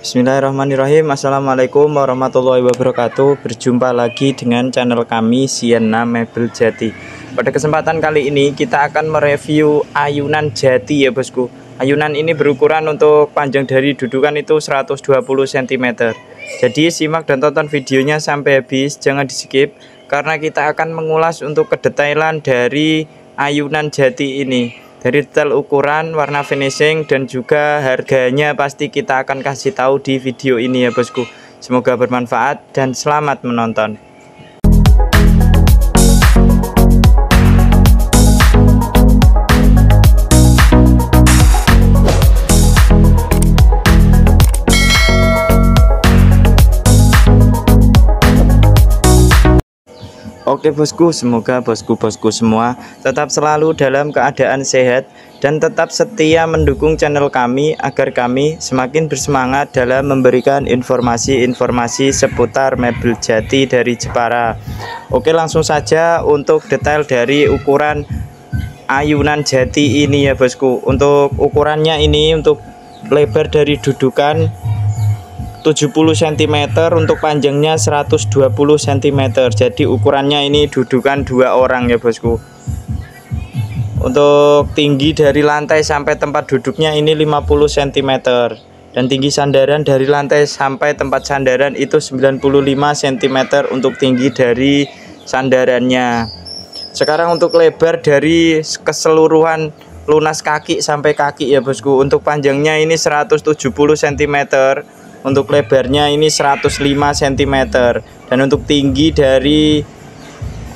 Bismillahirrahmanirrahim Assalamualaikum warahmatullahi wabarakatuh Berjumpa lagi dengan channel kami Sienna Mebel Jati Pada kesempatan kali ini kita akan mereview ayunan jati ya bosku Ayunan ini berukuran untuk panjang dari dudukan itu 120 cm Jadi simak dan tonton videonya sampai habis Jangan di skip Karena kita akan mengulas untuk kedetailan dari ayunan jati ini dari detail ukuran warna finishing dan juga harganya pasti kita akan kasih tahu di video ini ya bosku semoga bermanfaat dan selamat menonton Oke bosku, semoga bosku-bosku semua tetap selalu dalam keadaan sehat dan tetap setia mendukung channel kami agar kami semakin bersemangat dalam memberikan informasi-informasi seputar mebel jati dari Jepara. Oke langsung saja untuk detail dari ukuran ayunan jati ini ya bosku. Untuk ukurannya ini untuk lebar dari dudukan 70 cm untuk panjangnya 120 cm jadi ukurannya ini dudukan dua orang ya bosku untuk tinggi dari lantai sampai tempat duduknya ini 50 cm dan tinggi sandaran dari lantai sampai tempat sandaran itu 95 cm untuk tinggi dari sandarannya sekarang untuk lebar dari keseluruhan lunas kaki sampai kaki ya bosku untuk panjangnya ini 170 cm untuk lebarnya ini 105 cm dan untuk tinggi dari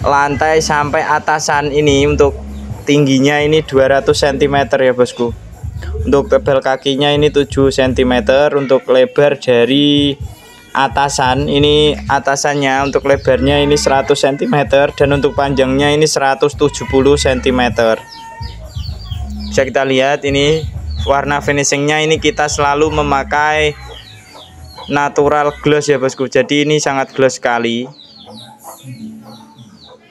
lantai sampai atasan ini untuk tingginya ini 200 cm ya bosku untuk tebal kakinya ini 7 cm untuk lebar dari atasan ini atasannya untuk lebarnya ini 100 cm dan untuk panjangnya ini 170 cm bisa kita lihat ini warna finishingnya ini kita selalu memakai natural gloss ya bosku jadi ini sangat gloss sekali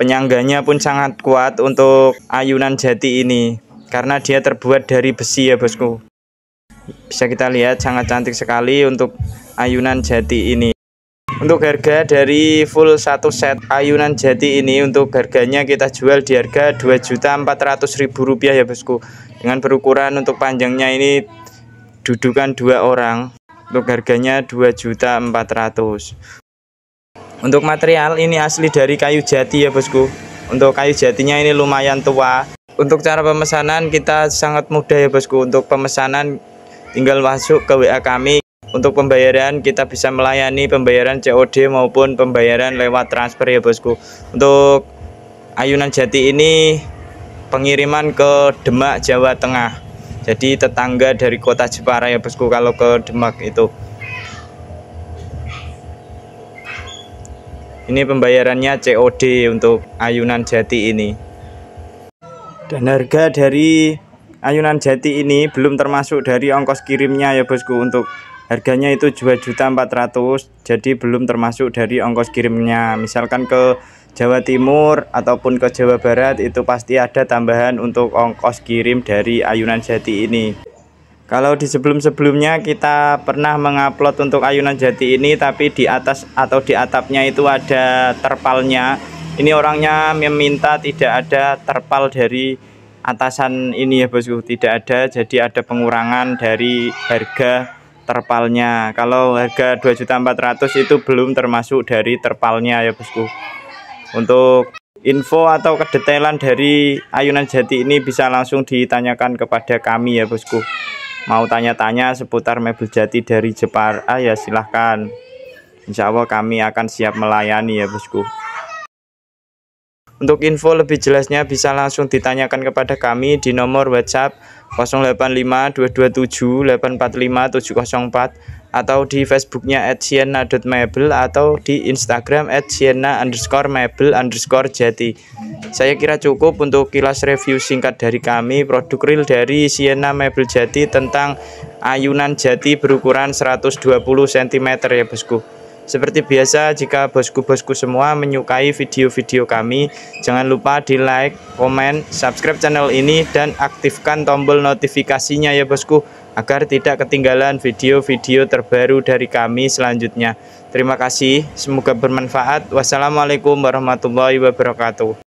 penyangganya pun sangat kuat untuk ayunan jati ini karena dia terbuat dari besi ya bosku bisa kita lihat sangat cantik sekali untuk ayunan jati ini untuk harga dari full satu set ayunan jati ini untuk harganya kita jual di harga Rp2.400.000 ya bosku dengan berukuran untuk panjangnya ini dudukan dua orang untuk harganya 2.400 untuk material ini asli dari kayu jati ya bosku untuk kayu jatinya ini lumayan tua untuk cara pemesanan kita sangat mudah ya bosku untuk pemesanan tinggal masuk ke WA kami untuk pembayaran kita bisa melayani pembayaran COD maupun pembayaran lewat transfer ya bosku untuk ayunan jati ini pengiriman ke Demak Jawa Tengah jadi tetangga dari kota Jepara ya bosku kalau ke Demak itu ini pembayarannya COD untuk ayunan jati ini dan harga dari ayunan jati ini belum termasuk dari ongkos kirimnya ya bosku untuk harganya itu 2.400 jadi belum termasuk dari ongkos kirimnya misalkan ke Jawa Timur ataupun ke Jawa Barat itu pasti ada tambahan untuk ongkos kirim dari ayunan jati ini kalau di sebelum-sebelumnya kita pernah mengupload untuk ayunan jati ini tapi di atas atau di atapnya itu ada terpalnya ini orangnya meminta tidak ada terpal dari atasan ini ya bosku tidak ada jadi ada pengurangan dari harga terpalnya kalau harga 2.400 itu belum termasuk dari terpalnya ya bosku untuk info atau kedetailan dari ayunan jati ini bisa langsung ditanyakan kepada kami ya bosku mau tanya-tanya seputar mebel jati dari Jepara ah, ya silahkan Insya Allah kami akan siap melayani ya bosku untuk info lebih jelasnya bisa langsung ditanyakan kepada kami di nomor WhatsApp 085 227 845 704 atau di Facebooknya at sienna.mebel atau di Instagram at sienna underscore mebel underscore jati saya kira cukup untuk kilas review singkat dari kami produk real dari Sienna Mebel Jati tentang ayunan jati berukuran 120 cm ya bosku seperti biasa, jika bosku-bosku semua menyukai video-video kami, jangan lupa di like, komen, subscribe channel ini, dan aktifkan tombol notifikasinya ya bosku, agar tidak ketinggalan video-video terbaru dari kami selanjutnya. Terima kasih, semoga bermanfaat. Wassalamualaikum warahmatullahi wabarakatuh.